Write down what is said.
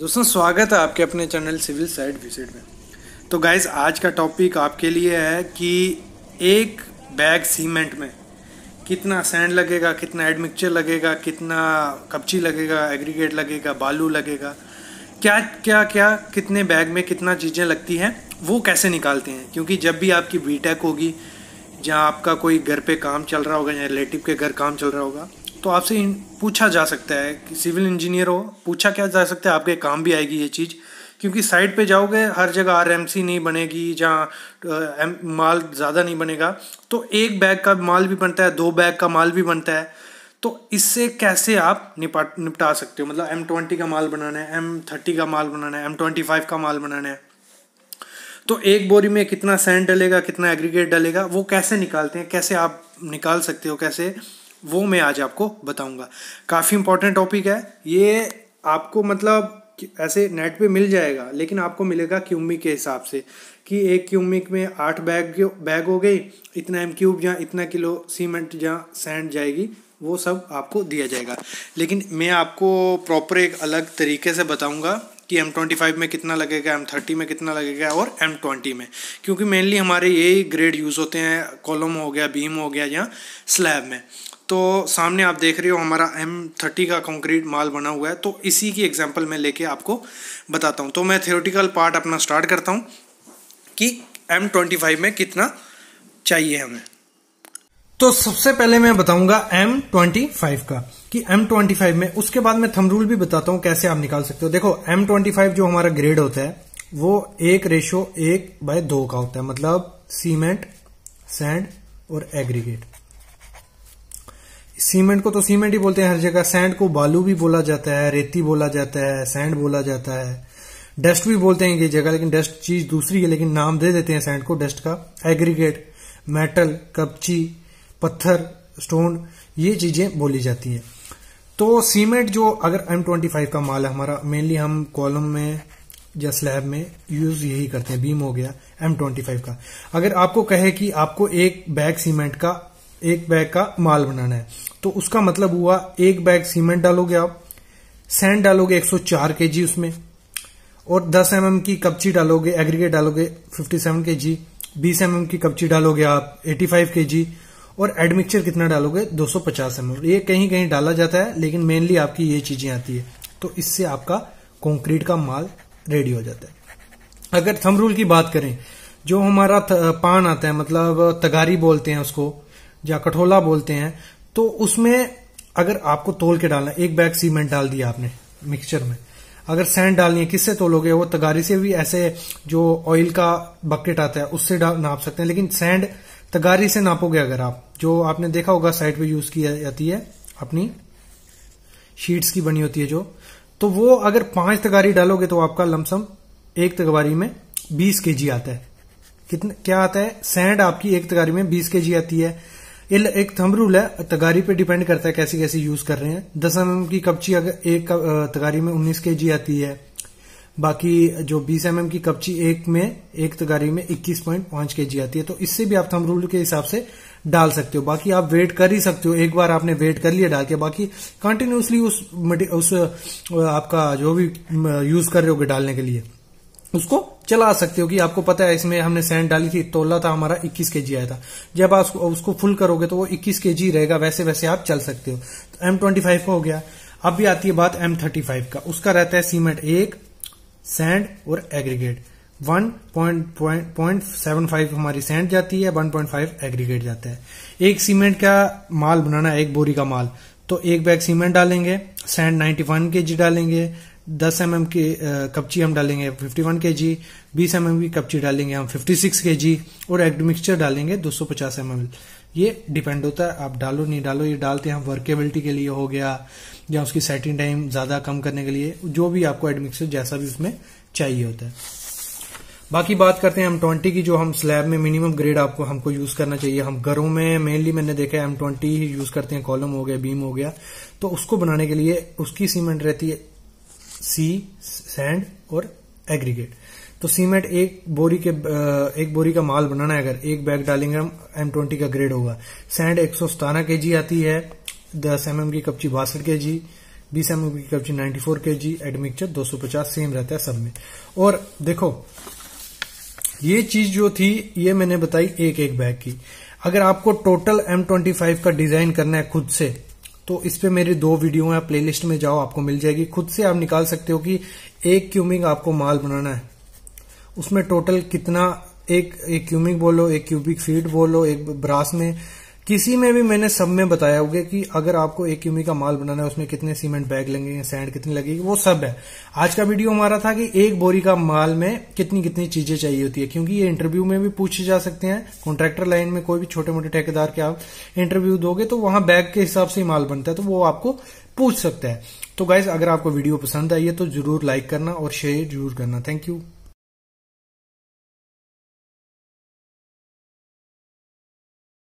दोस्तों स्वागत है आपके अपने चैनल सिविल साइड विजिट में तो गाइज आज का टॉपिक आपके लिए है कि एक बैग सीमेंट में कितना सैंड लगेगा कितना एडमिक्चर लगेगा कितना कपची लगेगा एग्रीगेट लगेगा बालू लगेगा क्या क्या क्या कितने बैग में कितना चीज़ें लगती हैं वो कैसे निकालते हैं क्योंकि जब भी आपकी बीटेक होगी जहाँ आपका कोई घर पे काम चल रहा होगा या रिलेटिव के घर काम चल रहा होगा तो आपसे पूछा जा सकता है कि सिविल इंजीनियर हो पूछा क्या जा सकता है आपके काम भी आएगी ये चीज़ क्योंकि साइड पे जाओगे हर जगह आर नहीं बनेगी जहाँ माल ज़्यादा नहीं बनेगा तो एक बैग का माल भी बनता है दो बैग का माल भी बनता है तो इससे कैसे आप निपट निपटा सकते हो मतलब एम ट्वेंटी का माल बनाना है एम थर्टी का माल बनाना है एम ट्वेंटी फाइव का माल बनाना है तो एक बोरी में कितना सैंड डलेगा कितना एग्रीगेट डलेगा वो कैसे निकालते हैं कैसे आप निकाल सकते हो कैसे वो मैं आज आपको बताऊंगा काफ़ी इंपॉर्टेंट टॉपिक है ये आपको मतलब ऐसे नेट पे मिल जाएगा लेकिन आपको मिलेगा क्यूमिक के हिसाब से कि एक क्यूमिक में आठ बैग बैग हो गई इतना एम क्यूब या इतना किलो सीमेंट या सैंड जाएगी वो सब आपको दिया जाएगा लेकिन मैं आपको प्रॉपर एक अलग तरीके से बताऊंगा कि एम ट्वेंटी फाइव में कितना लगेगा एम थर्टी में कितना लगेगा और एम ट्वेंटी में क्योंकि मेनली हमारे यही ग्रेड यूज़ होते हैं कॉलम हो गया बीम हो गया या स्लैब में तो सामने आप देख रहे हो हमारा एम थर्टी का कंक्रीट माल बना हुआ है तो इसी की एग्जांपल मैं लेके आपको बताता हूँ तो मैं थियोटिकल पार्ट अपना स्टार्ट करता हूँ कि एम ट्वेंटी फाइव में कितना चाहिए हमें तो सबसे पहले मैं बताऊंगा M25 का कि M25 में उसके बाद मैं थम रूल भी बताता हूं कैसे आप निकाल सकते हो देखो M25 जो हमारा ग्रेड होता है वो एक रेशो एक बाय दो का होता है मतलब सीमेंट सैंड और एग्रीगेट सीमेंट को तो सीमेंट ही बोलते हैं हर जगह सैंड को बालू भी बोला जाता है रेती बोला जाता है सैंड बोला जाता है डस्ट भी बोलते हैं ये जगह लेकिन डस्ट चीज दूसरी है लेकिन नाम दे देते हैं सैंड को डस्ट का एग्रीगेट मेटल कपची पत्थर स्टोन ये चीजें बोली जाती हैं तो सीमेंट जो अगर एम ट्वेंटी फाइव का माल है हमारा मेनली हम कॉलम में या स्लैब में यूज यही करते हैं बीम हो गया एम ट्वेंटी फाइव का अगर आपको कहे कि आपको एक बैग सीमेंट का एक बैग का माल बनाना है तो उसका मतलब हुआ एक बैग सीमेंट डालोगे आप सैंड डालोगे 104 केजी उसमें और 10 एम mm की कपची डालोगे एग्रीगेट डालोगे 57 केजी 20 एम mm की कपची डालोगे आप 85 केजी और एडमिक्चर कितना डालोगे 250 सौ पचास ये कहीं कहीं डाला जाता है लेकिन मेनली आपकी ये चीजें आती है तो इससे आपका कंक्रीट का माल रेडी हो जाता है अगर थम रूल की बात करें जो हमारा पान आता है मतलब तगारी बोलते हैं उसको या कठोला बोलते हैं तो उसमें अगर आपको तोल के डालना एक बैग सीमेंट डाल दिया आपने मिक्सचर में अगर सैंड डालनी है किससे तोलोगे वो तगारी से भी ऐसे जो ऑयल का बकेट आता है उससे नाप सकते हैं लेकिन सैंड तगारी से नापोगे अगर आप जो आपने देखा होगा साइट पे यूज की जाती है अपनी शीट्स की बनी होती है जो तो वो अगर पांच तगारी डालोगे तो आपका लमसम एक तगारी में बीस के जी आता है कितने क्या आता है सैंड आपकी एक तगारी में बीस के जी आती है एक थम रूल है तगारी पे डिपेंड करता है कैसी कैसी यूज कर रहे हैं दस एम mm की कपची अगर एक तगारी में उन्नीस के जी आती है बाकी जो बीस एम mm की कपची एक में एक तगारी में इक्कीस पॉइंट पांच के जी आती है तो इससे भी आप थम रूल के हिसाब से डाल सकते हो बाकी आप वेट कर ही सकते हो एक बार आपने वेट कर लिया डाल के बाकी कंटिन्यूसली उस उस आपका जो भी यूज कर रहे हो डालने के लिए उसको चला सकते हो कि आपको पता है इसमें हमने सैंड डाली थी तोला था हमारा 21 के आया था जब आप उसको, उसको फुल करोगे तो वो 21 के रहेगा वैसे वैसे आप चल सकते हो तो एम ट्वेंटी फाइव का हो गया अब भी आती है बात एम थर्टी फाइव का उसका रहता है सीमेंट एक सैंड और एग्रीगेट 1.75 पॉइंट सेवन फाइव हमारी सेंट जाती है वन पॉइंट फाइव एग्रीगेट जाता है एक सीमेंट का माल बनाना है एक बोरी का माल तो एक बैग सीमेंट डालेंगे sand ninety one K G डालेंगे दस एम एम की कपची हम डालेंगे फिफ्टी वन के जी बीस एम एम की कपची डालेंगे हम फिफ्टी सिक्स के जी और एग्ड मिक्सचर डालेंगे दो सौ पचास एम एम ये डिपेंड होता है आप डालो नहीं डालो ये डालते हैं वर्केबिलिटी के लिए हो गया या उसकी सेटिंग टाइम ज़्यादा कम करने के लिए जो भी आपको एडमिक्सर जैसा भी उसमें चाहिए होता है बाकी बात करते हैं एम ट्वेंटी की जो हम स्लैब में मिनिमम ग्रेड आपको हमको यूज करना चाहिए हम घरों में मेनली मैंने देखा है एम ट्वेंटी ही यूज करते हैं कॉलम हो गया बीम हो गया तो उसको बनाने के लिए उसकी सीमेंट रहती है सी सैंड और एग्रीगेट तो सीमेंट एक बोरी के एक बोरी का माल बनाना है अगर एक बैग डालेंगे हम एम ट्वेंटी का ग्रेड होगा सैंड एक सौ सतारह के जी आती है दस एम एम की कपची बासठ के जी बीस एम एम की कपची नाइन्टी फोर के जी एडमिक्चर दो सौ पचास सेम रहता है सब में और देखो ये चीज जो थी ये मैंने बताई एक एक बैग की अगर आपको टोटल एम ट्वेंटी फाइव का डिजाइन करना है खुद से तो इस पे मेरी दो वीडियो प्ले प्लेलिस्ट में जाओ आपको मिल जाएगी खुद से आप निकाल सकते हो कि एक क्यूमिंग आपको माल बनाना है उसमें टोटल कितना एक एक क्यूमिक बोलो एक क्यूबिक फीट बोलो एक ब्रास में किसी में भी मैंने सब में बताया होगा कि अगर आपको एक यूमी का माल बनाना है उसमें कितने सीमेंट बैग लगेंगे सैंड कितनी लगेगी वो सब है आज का वीडियो हमारा था कि एक बोरी का माल में कितनी कितनी चीजें चाहिए होती है क्योंकि ये इंटरव्यू में भी पूछे जा सकते हैं कॉन्ट्रेक्टर लाइन में कोई भी छोटे मोटे ठेकेदार के आप इंटरव्यू दोगे तो वहां बैग के हिसाब से माल बनता है तो वो आपको पूछ सकते हैं तो गाइज अगर आपको वीडियो पसंद आई है तो जरूर लाइक करना और शेयर जरूर करना थैंक यू